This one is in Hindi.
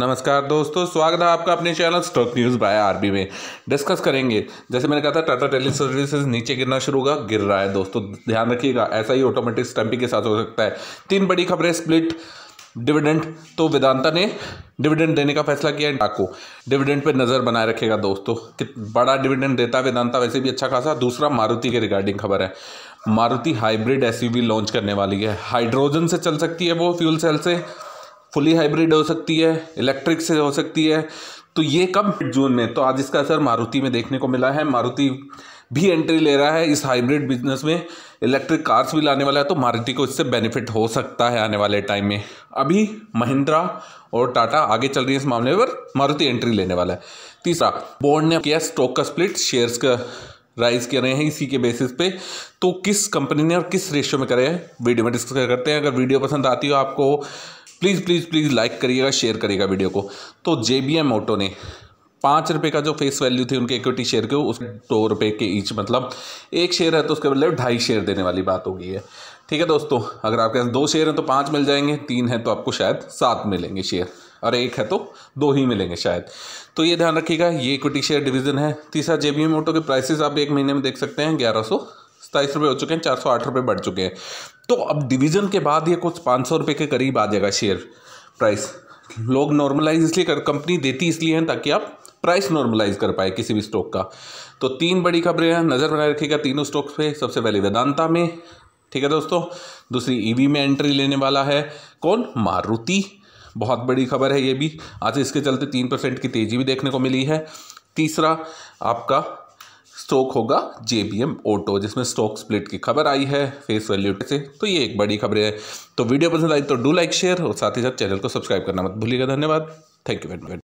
नमस्कार दोस्तों स्वागत है आपका अपने channel stock news by RB में डिस्कस करेंगे जैसे मैंने कहा था टाटा टेली सर्विसेज नीचे गिरना शुरू होगा गिर रहा है दोस्तों ध्यान रखिएगा ऐसा ही ऑटोमेटिक स्टम्पिंग के साथ हो सकता है तीन बड़ी खबरें स्प्लिट डिविडेंड तो वेदांता ने डिविडेंड देने का फैसला किया है डाको डिविडेंड पर नज़र बनाए रखेगा दोस्तों कि बड़ा डिविडेंड देता है वेदांता वैसे भी अच्छा खासा दूसरा मारुति के रिगार्डिंग खबर है मारुति हाइब्रिड एसयूवी लॉन्च करने वाली है हाइड्रोजन से चल सकती है वो फ्यूल सेल से फुली हाइब्रिड हो सकती है इलेक्ट्रिक से हो सकती है तो ये कब जून में तो आज इसका असर मारुति में देखने को मिला है मारुति भी एंट्री ले रहा है इस हाइब्रिड बिजनेस में इलेक्ट्रिक कार्स भी लाने वाला है तो मारुति को इससे बेनिफिट हो सकता है आने वाले टाइम में अभी महिंद्रा और टाटा आगे चल रही है इस मामले पर मारुति एंट्री लेने वाला है तीसरा बोर्ड ने किया स्टॉक का स्प्लिट शेयर्स का राइज कर रहे हैं इसी के बेसिस पे तो किस कंपनी ने और किस रेशियो में करे वीडियो में डिस्कस करते हैं अगर वीडियो पसंद आती हो आपको प्लीज़ प्लीज़ प्लीज़ लाइक करिएगा शेयर करिएगा वीडियो को तो जे बी एम ऑटो ने पाँच रुपये का जो फेस वैल्यू थी उनके इक्विटी शेयर के उस दो रुपये के ईच मतलब एक शेयर है तो उसके बदले ढाई शेयर देने वाली बात होगी है ठीक है दोस्तों अगर आपके पास दो शेयर हैं तो पाँच मिल जाएंगे तीन है तो आपको शायद सात मिलेंगे शेयर और एक है तो दो ही मिलेंगे शायद तो ये ध्यान रखिएगा ये इक्विटी शेयर डिवीज़न है तीसरा जे बी एम ऑटो के प्राइसेस आप एक महीने में देख सकते हैं ग्यारह सौ सताईस रुपये हो चुके हैं चार सौ आठ रुपये बढ़ चुके हैं तो अब डिवीज़न के बाद ये कुछ पाँच सौ रुपये के करीब आ जाएगा शेयर प्राइस लोग नॉर्मलाइज इसलिए कर कंपनी देती इसलिए हैं ताकि आप प्राइस नॉर्मलाइज कर पाए किसी भी स्टॉक का तो तीन बड़ी खबरें हैं नज़र बनाए रखिएगा तीनों स्टॉक्स पे सबसे पहले वेदांता में ठीक है दोस्तों दूसरी ईवी e में एंट्री लेने वाला है कौन मारुति बहुत बड़ी खबर है ये भी आज इसके चलते तीन परसेंट की तेज़ी भी देखने को मिली है तीसरा आपका स्टॉक होगा जेबीएम ऑटो जिसमें स्टॉक स्प्लिट की खबर आई है फेस वैल्यू से तो ये एक बड़ी खबर है तो वीडियो पसंद आई तो डू लाइक शेयर और साथ ही साथ चैनल को सब्सक्राइब करना मत भूलिएगा धन्यवाद थैंक यू वेरी मच